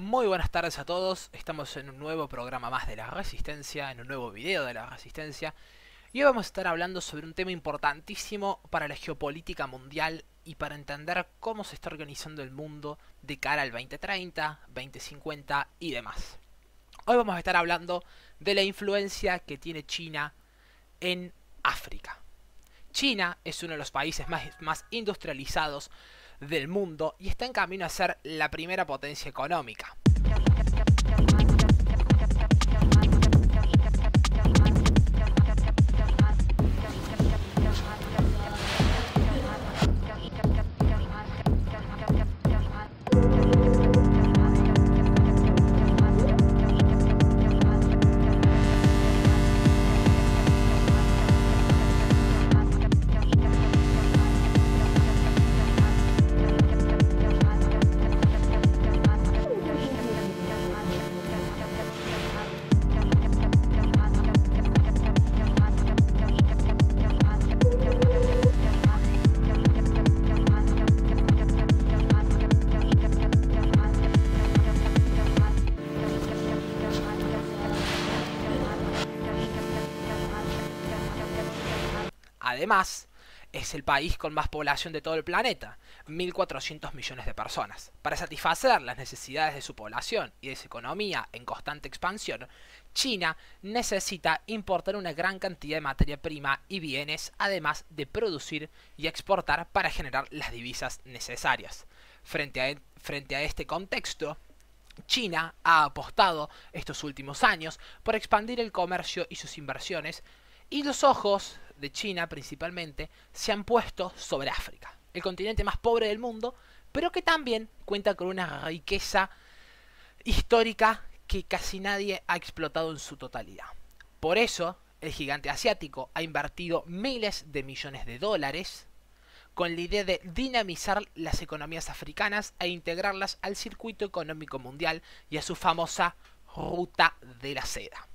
Muy buenas tardes a todos, estamos en un nuevo programa más de la Resistencia, en un nuevo video de la Resistencia, y hoy vamos a estar hablando sobre un tema importantísimo para la geopolítica mundial y para entender cómo se está organizando el mundo de cara al 2030, 2050 y demás. Hoy vamos a estar hablando de la influencia que tiene China en África. China es uno de los países más, más industrializados del mundo y está en camino a ser la primera potencia económica. además es el país con más población de todo el planeta, 1.400 millones de personas. Para satisfacer las necesidades de su población y de su economía en constante expansión, China necesita importar una gran cantidad de materia prima y bienes, además de producir y exportar para generar las divisas necesarias. Frente a, e, frente a este contexto, China ha apostado estos últimos años por expandir el comercio y sus inversiones, y los ojos de China principalmente, se han puesto sobre África, el continente más pobre del mundo, pero que también cuenta con una riqueza histórica que casi nadie ha explotado en su totalidad. Por eso, el gigante asiático ha invertido miles de millones de dólares con la idea de dinamizar las economías africanas e integrarlas al circuito económico mundial y a su famosa ruta de la seda.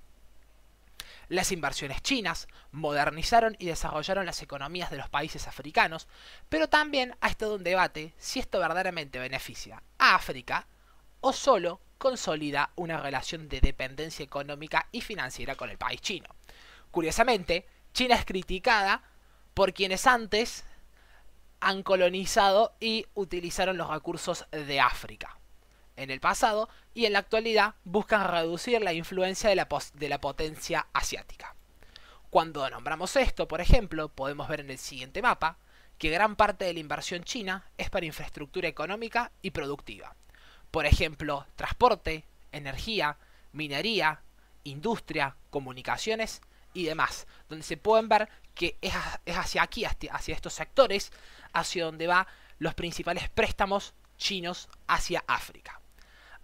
Las inversiones chinas modernizaron y desarrollaron las economías de los países africanos, pero también ha estado un debate si esto verdaderamente beneficia a África o solo consolida una relación de dependencia económica y financiera con el país chino. Curiosamente, China es criticada por quienes antes han colonizado y utilizaron los recursos de África en el pasado y en la actualidad buscan reducir la influencia de la, potencia asiática. Cuando nombramos esto, por ejemplo, podemos ver en el siguiente mapa que gran parte de la inversión china es para infraestructura económica y productiva. Por ejemplo, transporte, energía, minería, industria, comunicaciones y demás, donde se pueden ver que es, hacia aquí, hacia estos sectores, hacia donde van los principales préstamos chinos hacia África.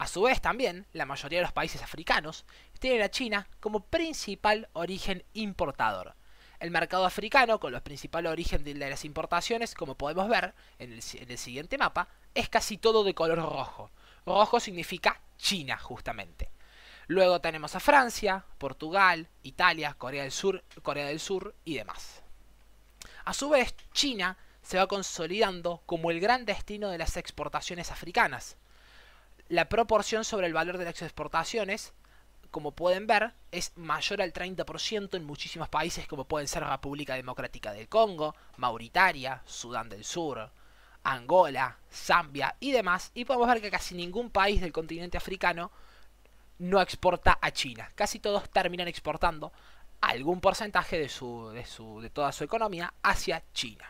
A su vez también, la mayoría de los países africanos tienen a China como principal origen importador. El mercado africano, con los principales origen de las importaciones, como podemos ver en el, siguiente mapa, es casi todo de color rojo. Rojo significa China, justamente. Luego tenemos a Francia, Portugal, Italia, Corea del Sur, Corea del Sur y demás. A su vez, China se va consolidando como el gran destino de las exportaciones africanas la proporción sobre el valor de las exportaciones, como pueden ver, es mayor al 30% en muchísimos países como pueden ser la República Democrática del Congo, Mauritania, Sudán del Sur, Angola, Zambia y demás. Y podemos ver que casi ningún país del continente africano no exporta a China. Casi todos terminan exportando algún porcentaje de, su, de, de toda su economía hacia China.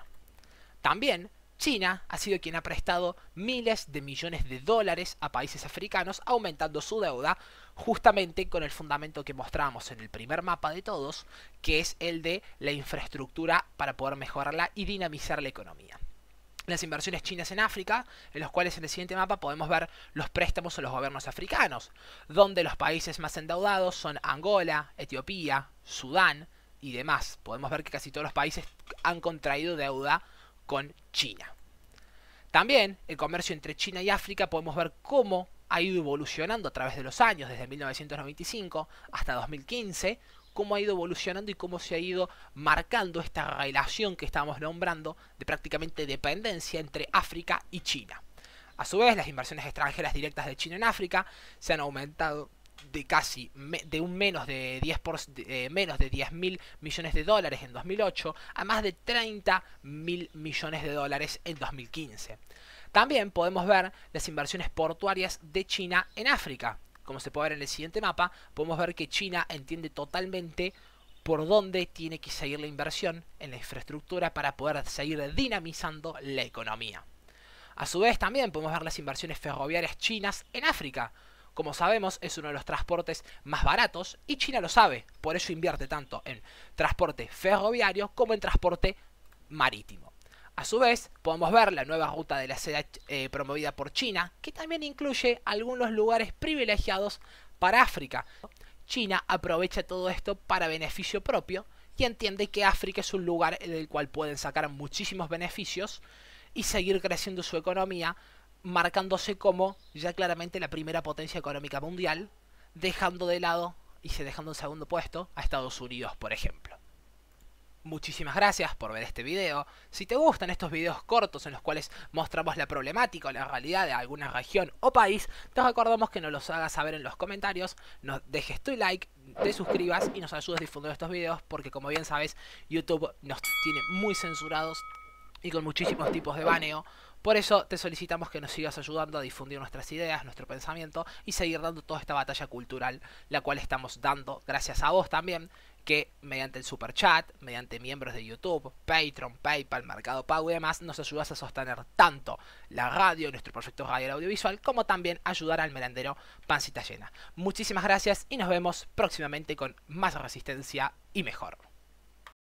También China ha sido quien ha prestado miles de millones de dólares a países africanos, aumentando su deuda justamente con el fundamento que mostramos en el primer mapa de todos, que es el de la infraestructura para poder mejorarla y dinamizar la economía las inversiones chinas en África, en los cuales en el siguiente mapa podemos ver los préstamos a los gobiernos africanos, donde los países más endeudados son Angola, Etiopía, Sudán y demás. Podemos ver que casi todos los países han contraído deuda con China. También el comercio entre China y África podemos ver cómo ha ido evolucionando a través de los años, desde 1995 hasta 2015, cómo ha ido evolucionando y cómo se ha ido marcando esta relación que estamos nombrando de prácticamente dependencia entre África y China. A su vez, las inversiones extranjeras directas de China en África se han aumentado de casi de un menos de 10 eh, menos de 10 mil millones de dólares en 2008 a más de 30 mil millones de dólares en 2015. También podemos ver las inversiones portuarias de China en África. Como se puede ver en el siguiente mapa, podemos ver que China entiende totalmente por dónde tiene que seguir la inversión en la infraestructura para poder seguir dinamizando la economía. A su vez también podemos ver las inversiones ferroviarias chinas en África, como sabemos, es uno de los transportes más baratos y China lo sabe, por eso invierte tanto en transporte ferroviario como en transporte marítimo. A su vez, podemos ver la nueva ruta de la seda eh, promovida por China, que también incluye algunos lugares privilegiados para África. China aprovecha todo esto para beneficio propio y entiende que África es un lugar del cual pueden sacar muchísimos beneficios y seguir creciendo su economía marcándose como ya claramente la primera potencia económica mundial, dejando de lado y se dejando en segundo puesto a Estados Unidos, por ejemplo. Muchísimas gracias por ver este video. Si te gustan estos videos cortos en los cuales mostramos la problemática o la realidad de alguna región o país, te recordamos que nos los hagas saber en los comentarios, nos dejes tu like, te suscribas y nos ayudes difundir estos videos porque como bien sabes, YouTube nos tiene muy censurados y con muchísimos tipos de baneo. Por eso te solicitamos que nos sigas ayudando a difundir nuestras ideas, nuestro pensamiento y seguir dando toda esta batalla cultural, la cual estamos dando gracias a vos también, que mediante el super chat, mediante miembros de YouTube, Patreon, PayPal, Mercado Pago y demás, nos ayudas a sostener tanto la radio, nuestro proyecto Radio audiovisual, como también ayudar al merendero Pancita Llena. Muchísimas gracias y nos vemos próximamente con más resistencia y mejor.